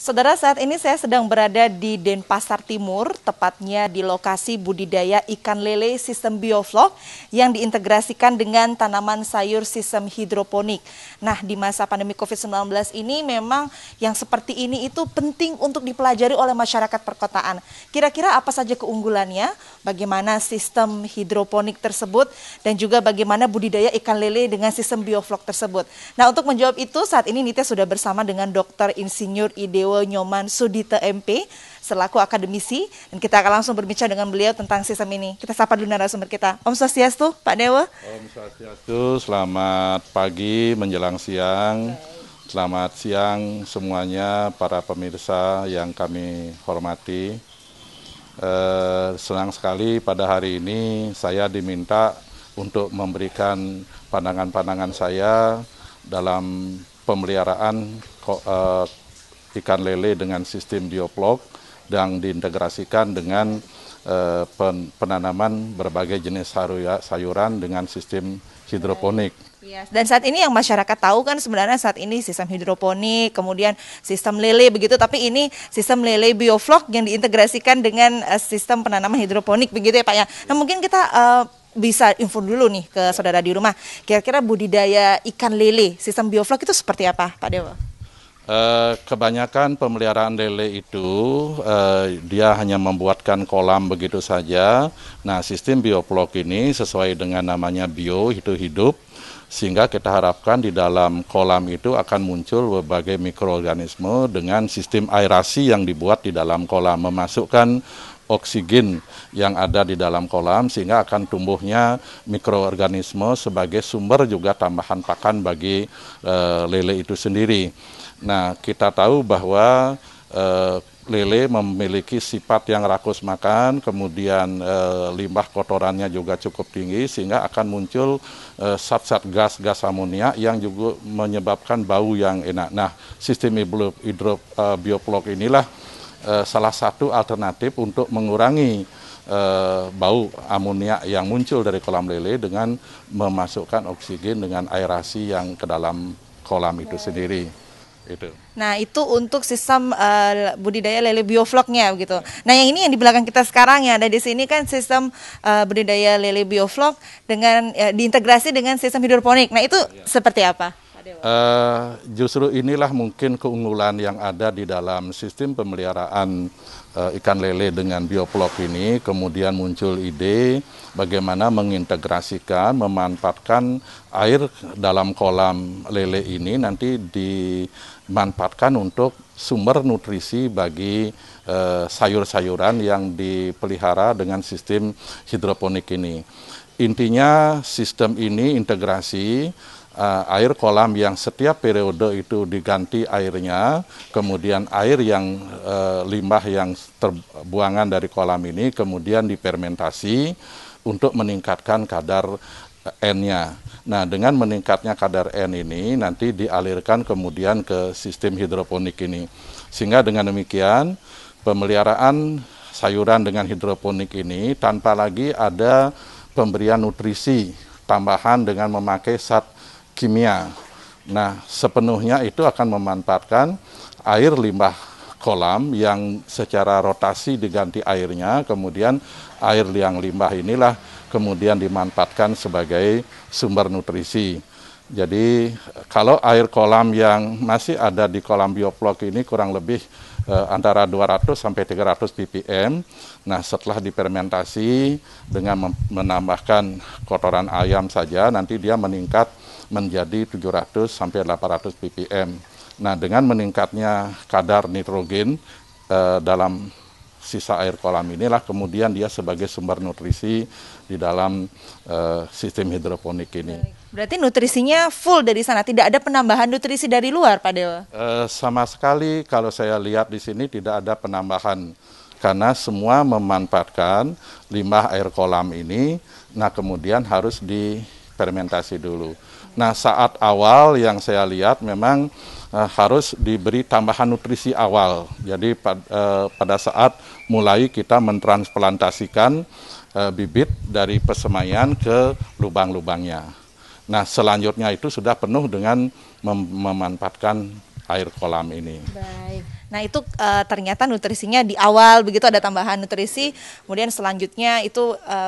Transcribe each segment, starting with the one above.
Saudara, saat ini saya sedang berada di Denpasar Timur, tepatnya di lokasi budidaya ikan lele sistem bioflok yang diintegrasikan dengan tanaman sayur sistem hidroponik. Nah, di masa pandemi COVID-19 ini memang yang seperti ini itu penting untuk dipelajari oleh masyarakat perkotaan. Kira-kira apa saja keunggulannya, bagaimana sistem hidroponik tersebut, dan juga bagaimana budidaya ikan lele dengan sistem bioflok tersebut. Nah, untuk menjawab itu, saat ini Nita sudah bersama dengan Dr. Insinyur Idewo Nyoman Sudita MP selaku akademisi dan kita akan langsung berbicara dengan beliau tentang sistem ini. Kita sapa dulu narasumber kita. Om Swastiastu, Pak Dewa. Om Swastiastu, selamat pagi menjelang siang. Selamat siang semuanya para pemirsa yang kami hormati. Eh, senang sekali pada hari ini saya diminta untuk memberikan pandangan-pandangan saya dalam pemeliharaan eh, ikan lele dengan sistem bioplok dan diintegrasikan dengan eh, penanaman berbagai jenis sayuran dengan sistem hidroponik. Iya, dan saat ini yang masyarakat tahu kan sebenarnya saat ini sistem hidroponik, kemudian sistem lele begitu, tapi ini sistem lele bioflok yang diintegrasikan dengan eh, sistem penanaman hidroponik begitu ya Pak ya. Nah mungkin kita uh, bisa info dulu nih ke saudara di rumah, kira-kira budidaya ikan lele sistem bioflok itu seperti apa Pak Dewa? Eh, kebanyakan pemeliharaan lele itu eh, dia hanya membuatkan kolam begitu saja. Nah, sistem bioplok ini sesuai dengan namanya bio itu hidup sehingga kita harapkan di dalam kolam itu akan muncul berbagai mikroorganisme dengan sistem aerasi yang dibuat di dalam kolam memasukkan oksigen yang ada di dalam kolam sehingga akan tumbuhnya mikroorganisme sebagai sumber juga tambahan pakan bagi e, lele itu sendiri. Nah, kita tahu bahwa e, lele memiliki sifat yang rakus makan, kemudian e, limbah kotorannya juga cukup tinggi sehingga akan muncul zat-zat e, gas-gas amonia yang juga menyebabkan bau yang enak. Nah, sistem hidro, e, inilah salah satu alternatif untuk mengurangi eh, bau amonia yang muncul dari kolam lele dengan memasukkan oksigen dengan aerasi yang ke dalam kolam itu iya. sendiri. Itu. Nah itu untuk sistem e, budidaya lele biofloknya begitu. Nah yang ini yang di belakang kita sekarang ya ada di sini kan sistem e, budidaya lele bioflok dengan e, diintegrasi dengan sistem hidroponik. Nah itu ya. seperti apa? Uh, justru inilah mungkin keunggulan yang ada di dalam sistem pemeliharaan uh, ikan lele dengan bioplok ini. Kemudian muncul ide bagaimana mengintegrasikan, memanfaatkan air dalam kolam lele ini nanti dimanfaatkan untuk sumber nutrisi bagi uh, sayur-sayuran yang dipelihara dengan sistem hidroponik ini. Intinya sistem ini integrasi uh, air kolam yang setiap periode itu diganti airnya, kemudian air yang uh, limbah yang terbuangan dari kolam ini kemudian dipermentasi untuk meningkatkan kadar eh, N-nya. Nah, dengan meningkatnya kadar N ini nanti dialirkan kemudian ke sistem hidroponik ini. Sehingga dengan demikian pemeliharaan sayuran dengan hidroponik ini tanpa lagi ada pemberian nutrisi tambahan dengan memakai zat kimia. Nah, sepenuhnya itu akan memanfaatkan air limbah kolam yang secara rotasi diganti airnya, kemudian air liang limbah inilah kemudian dimanfaatkan sebagai sumber nutrisi. Jadi kalau air kolam yang masih ada di kolam bioblok ini kurang lebih eh, antara 200 sampai 300 ppm. Nah, setelah difermentasi dengan menambahkan kotoran ayam saja nanti dia meningkat menjadi 700 sampai 800 ppm. Nah, dengan meningkatnya kadar nitrogen eh, dalam sisa air kolam inilah kemudian dia sebagai sumber nutrisi di dalam eh, sistem hidroponik ini. Berarti nutrisinya full dari sana, tidak ada penambahan nutrisi dari luar, Pak Dewa? Eh, sama sekali kalau saya lihat di sini tidak ada penambahan karena semua memanfaatkan limbah air kolam ini. Nah, kemudian harus di fermentasi dulu. Nah, saat awal yang saya lihat memang uh, harus diberi tambahan nutrisi awal. Jadi pad, uh, pada saat mulai kita mentransplantasikan uh, bibit dari persemaian ke lubang-lubangnya. Nah, selanjutnya itu sudah penuh dengan mem memanfaatkan air kolam ini. Baik. Nah, itu e, ternyata nutrisinya di awal begitu ada tambahan nutrisi, kemudian selanjutnya itu e,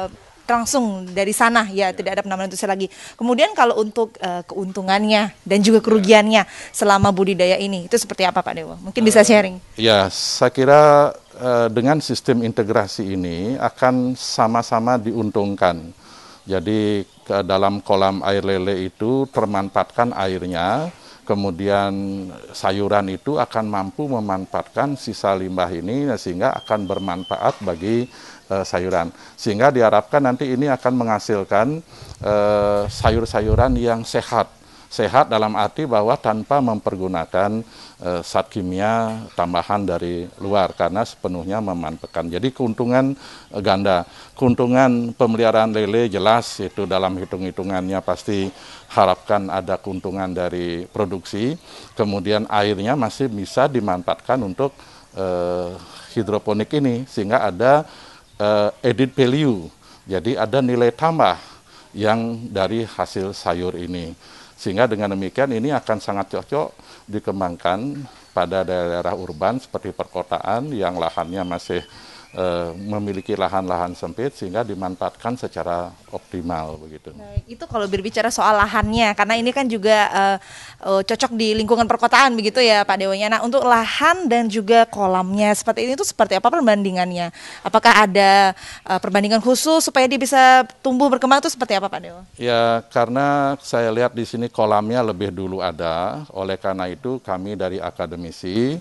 langsung dari sana ya, ya. tidak ada penambahan usia lagi. Kemudian kalau untuk uh, keuntungannya dan juga kerugiannya ya. selama budidaya ini itu seperti apa Pak Dewo? Mungkin bisa eh, sharing. ya, saya kira uh, dengan sistem integrasi ini akan sama-sama diuntungkan. Jadi ke dalam kolam air lele itu termanfaatkan airnya kemudian sayuran itu akan mampu memanfaatkan sisa limbah ini sehingga akan bermanfaat bagi uh, sayuran sehingga diharapkan nanti ini akan menghasilkan uh, sayur-sayuran yang sehat Sehat dalam arti bahwa tanpa mempergunakan eh, zat kimia tambahan dari luar karena sepenuhnya memanfaatkan. Jadi keuntungan eh, ganda, keuntungan pemeliharaan lele jelas itu dalam hitung-hitungannya pasti harapkan ada keuntungan dari produksi. Kemudian airnya masih bisa dimanfaatkan untuk eh, hidroponik ini sehingga ada edit eh, added value. Jadi ada nilai tambah yang dari hasil sayur ini. Sehingga dengan demikian ini akan sangat cocok dikembangkan pada daerah urban seperti perkotaan yang lahannya masih Eh, memiliki lahan-lahan sempit sehingga dimanfaatkan secara optimal begitu. Nah, itu kalau berbicara soal lahannya karena ini kan juga uh, cocok di lingkungan perkotaan begitu ya Pak Dewanya. Nah, untuk lahan dan juga kolamnya seperti ini itu seperti apa perbandingannya? Apakah ada uh, perbandingan khusus supaya dia bisa tumbuh berkembang itu seperti apa Pak Dewa? Ya, karena saya lihat di sini kolamnya lebih dulu ada, oleh karena itu kami dari akademisi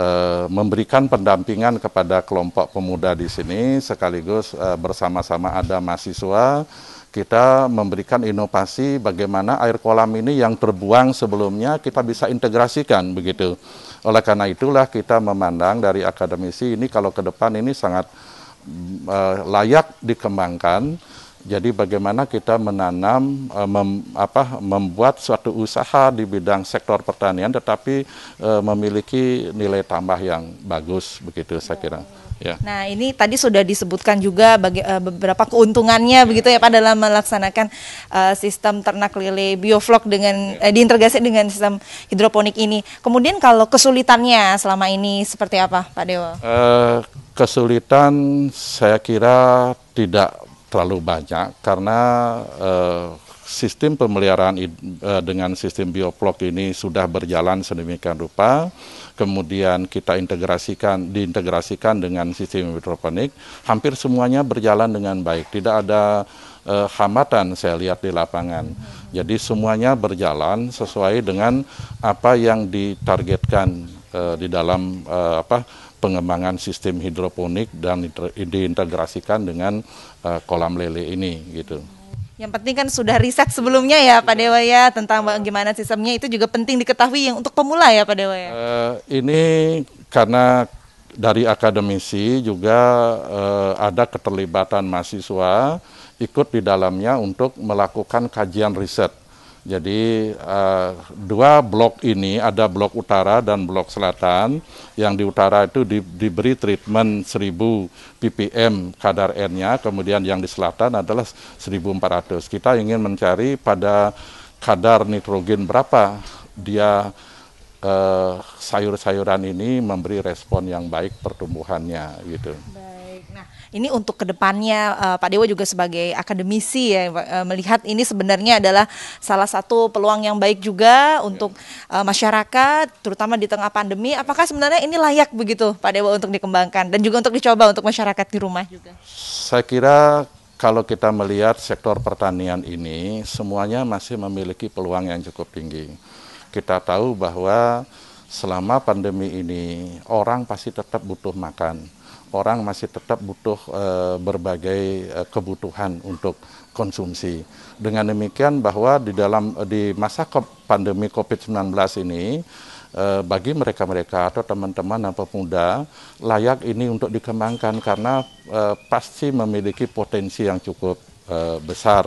Eh, memberikan pendampingan kepada kelompok pemuda di sini sekaligus eh, bersama-sama ada mahasiswa kita memberikan inovasi bagaimana air kolam ini yang terbuang sebelumnya kita bisa integrasikan begitu. Oleh karena itulah kita memandang dari akademisi ini kalau ke depan ini sangat mm, eh, layak dikembangkan jadi bagaimana kita menanam, eh, mem, apa, membuat suatu usaha di bidang sektor pertanian, tetapi uh, memiliki nilai tambah yang bagus, begitu saya kira. Ya. Nah, ini tadi sudah disebutkan juga bagi, uh, beberapa keuntungannya ya. begitu ya Pak dalam melaksanakan uh, sistem ternak lele bioflok dengan ya. uh, diintegrasi dengan sistem hidroponik ini. Kemudian kalau kesulitannya selama ini seperti apa Pak Dewa? Uh, kesulitan saya kira tidak terlalu banyak karena uh, sistem pemeliharaan uh, dengan sistem bioplok ini sudah berjalan sedemikian rupa kemudian kita integrasikan diintegrasikan dengan sistem hidroponik hampir semuanya berjalan dengan baik tidak ada uh, hambatan saya lihat di lapangan jadi semuanya berjalan sesuai dengan apa yang ditargetkan uh, di dalam uh, apa pengembangan sistem hidroponik dan diintegrasikan dengan uh, kolam lele ini gitu. Yang penting kan sudah riset sebelumnya ya Pak iya. Dewa ya tentang bagaimana sistemnya itu juga penting diketahui yang untuk pemula ya Pak Dewa ya. Uh, ini karena dari akademisi juga uh, ada keterlibatan mahasiswa ikut di dalamnya untuk melakukan kajian riset jadi uh, dua blok ini ada blok utara dan blok selatan. Yang di utara itu di, diberi treatment 1000 ppm kadar N-nya, kemudian yang di selatan adalah 1400. Kita ingin mencari pada kadar nitrogen berapa dia uh, sayur-sayuran ini memberi respon yang baik pertumbuhannya gitu. Baik ini untuk kedepannya uh, Pak Dewa juga sebagai akademisi ya uh, melihat ini sebenarnya adalah salah satu peluang yang baik juga untuk uh, masyarakat terutama di tengah pandemi. Apakah sebenarnya ini layak begitu Pak Dewa untuk dikembangkan dan juga untuk dicoba untuk masyarakat di rumah juga? Saya kira kalau kita melihat sektor pertanian ini, semuanya masih memiliki peluang yang cukup tinggi. Kita tahu bahwa selama pandemi ini, orang pasti tetap butuh makan orang masih tetap butuh e, berbagai e, kebutuhan untuk konsumsi. Dengan demikian bahwa di dalam eh, di masa pandemi Covid-19 ini e, bagi mereka-mereka atau teman-teman apa pemuda layak ini untuk dikembangkan karena e, pasti memiliki potensi yang cukup e, besar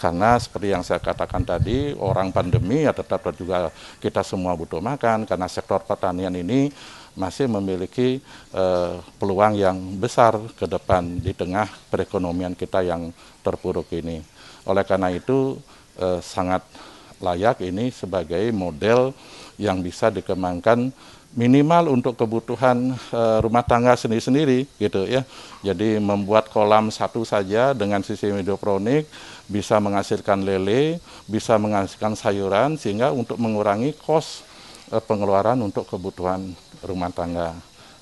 karena seperti yang saya katakan tadi orang pandemi ya tetap juga kita semua butuh makan karena sektor pertanian ini masih memiliki uh, peluang yang besar ke depan di tengah perekonomian kita yang terpuruk ini. Oleh karena itu uh, sangat layak ini sebagai model yang bisa dikembangkan minimal untuk kebutuhan eh, rumah tangga sendiri-sendiri gitu ya. Jadi membuat kolam satu saja dengan sistem hidroponik bisa menghasilkan lele, bisa menghasilkan sayuran sehingga untuk mengurangi kos eh, pengeluaran untuk kebutuhan rumah tangga.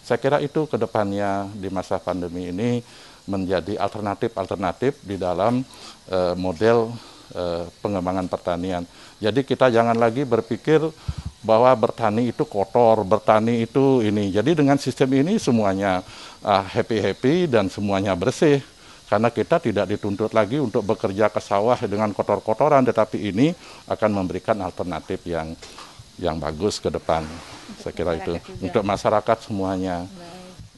Saya kira itu kedepannya di masa pandemi ini menjadi alternatif-alternatif di dalam eh, model Eh, pengembangan pertanian. Jadi kita jangan lagi berpikir bahwa bertani itu kotor, bertani itu ini. Jadi dengan sistem ini semuanya ah, happy-happy dan semuanya bersih. Karena kita tidak dituntut lagi untuk bekerja ke sawah dengan kotor-kotoran, tetapi ini akan memberikan alternatif yang yang bagus ke depan. Saya kira itu untuk masyarakat semuanya.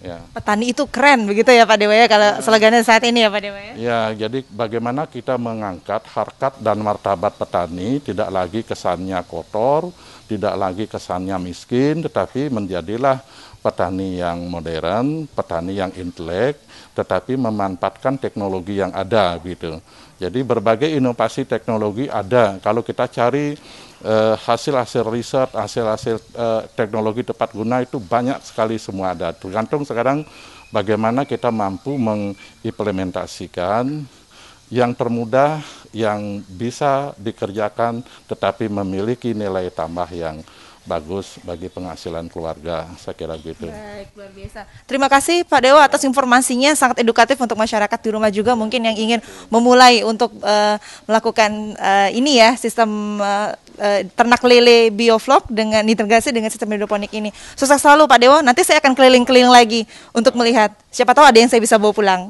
Ya. Petani itu keren begitu ya Pak Dewa ya kalau ya. slogannya saat ini ya Pak Dewa ya. Ya, jadi bagaimana kita mengangkat harkat dan martabat petani tidak lagi kesannya kotor, tidak lagi kesannya miskin, tetapi menjadilah petani yang modern, petani yang intelek, tetapi memanfaatkan teknologi yang ada gitu. Jadi berbagai inovasi teknologi ada. Kalau kita cari eh, hasil-hasil uh, riset, hasil-hasil uh, teknologi tepat guna itu banyak sekali semua ada. Tergantung sekarang bagaimana kita mampu mengimplementasikan yang termudah, yang bisa dikerjakan tetapi memiliki nilai tambah yang bagus bagi penghasilan keluarga saya kira gitu. Baik, luar biasa. Terima kasih Pak Dewa atas informasinya sangat edukatif untuk masyarakat di rumah juga mungkin yang ingin memulai untuk uh, melakukan uh, ini ya sistem uh, ternak lele bioflok dengan integrasi dengan sistem hidroponik ini. Sukses selalu Pak Dewa. Nanti saya akan keliling-keliling lagi untuk melihat. Siapa tahu ada yang saya bisa bawa pulang.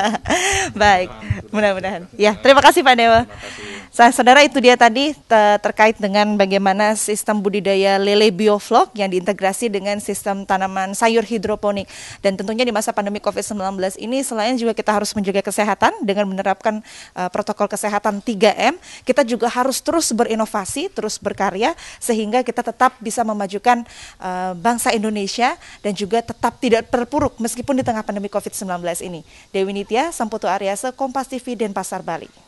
Baik, mudah-mudahan. Ya, terima kasih Pak Dewa. Terima kasih. Saya saudara itu dia tadi terkait dengan bagaimana sistem budidaya lele bioflok yang diintegrasi dengan sistem tanaman sayur hidroponik. Dan tentunya di masa pandemi COVID-19 ini selain juga kita harus menjaga kesehatan dengan menerapkan uh, protokol kesehatan 3M, kita juga harus terus berinovasi, terus berkarya sehingga kita tetap bisa memajukan uh, bangsa Indonesia dan juga tetap tidak terpuruk meskipun di tengah pandemi COVID-19 ini. Dewi Nitya, Samputu Aryasa, Kompas TV, Denpasar, Bali.